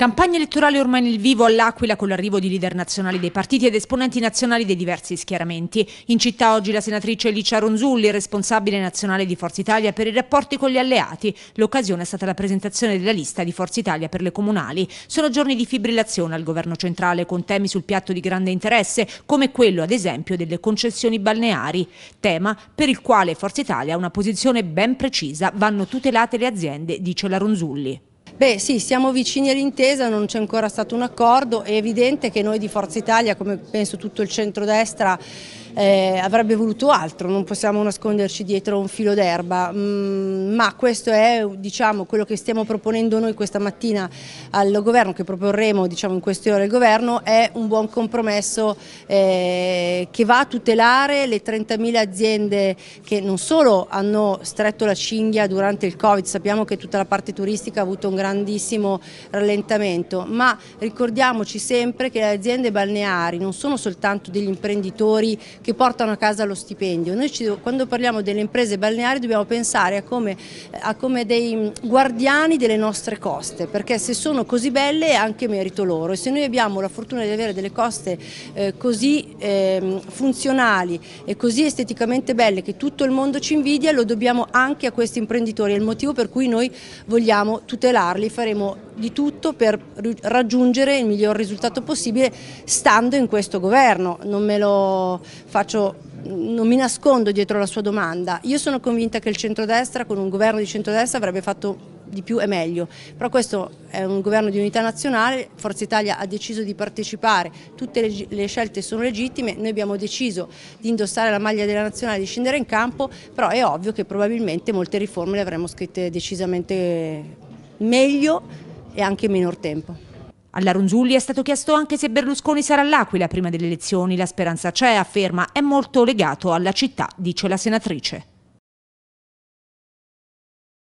Campagna elettorale ormai nel vivo all'Aquila con l'arrivo di leader nazionali dei partiti ed esponenti nazionali dei diversi schieramenti. In città oggi la senatrice Licia Ronzulli, responsabile nazionale di Forza Italia per i rapporti con gli alleati. L'occasione è stata la presentazione della lista di Forza Italia per le comunali. Sono giorni di fibrillazione al governo centrale con temi sul piatto di grande interesse, come quello ad esempio delle concessioni balneari, tema per il quale Forza Italia ha una posizione ben precisa, vanno tutelate le aziende, dice la Ronzulli. Beh sì, siamo vicini all'intesa, non c'è ancora stato un accordo, è evidente che noi di Forza Italia, come penso tutto il centrodestra, eh, avrebbe voluto altro, non possiamo nasconderci dietro un filo d'erba, mm, ma questo è diciamo, quello che stiamo proponendo noi questa mattina al governo, che proporremo diciamo, in queste ore al governo, è un buon compromesso eh, che va a tutelare le 30.000 aziende che non solo hanno stretto la cinghia durante il Covid, sappiamo che tutta la parte turistica ha avuto un grandissimo rallentamento, ma ricordiamoci sempre che le aziende balneari non sono soltanto degli imprenditori che portano a casa lo stipendio. Noi ci, quando parliamo delle imprese balneari dobbiamo pensare a come, a come dei guardiani delle nostre coste, perché se sono così belle è anche merito loro e se noi abbiamo la fortuna di avere delle coste eh, così eh, funzionali e così esteticamente belle che tutto il mondo ci invidia, lo dobbiamo anche a questi imprenditori, è il motivo per cui noi vogliamo tutelarli, faremo di tutto per raggiungere il miglior risultato possibile stando in questo governo, non me lo faccio non mi nascondo dietro la sua domanda. Io sono convinta che il centrodestra, con un governo di centrodestra, avrebbe fatto di più e meglio, però questo è un governo di unità nazionale, Forza Italia ha deciso di partecipare, tutte le, scelte sono legittime, noi abbiamo deciso di indossare la maglia della nazionale, di scendere in campo, però è ovvio che probabilmente molte riforme le avremmo scritte decisamente meglio e anche in minor tempo. Alla Ronzulli è stato chiesto anche se Berlusconi sarà all'Aquila prima delle elezioni. La speranza c'è, afferma, è molto legato alla città, dice la senatrice.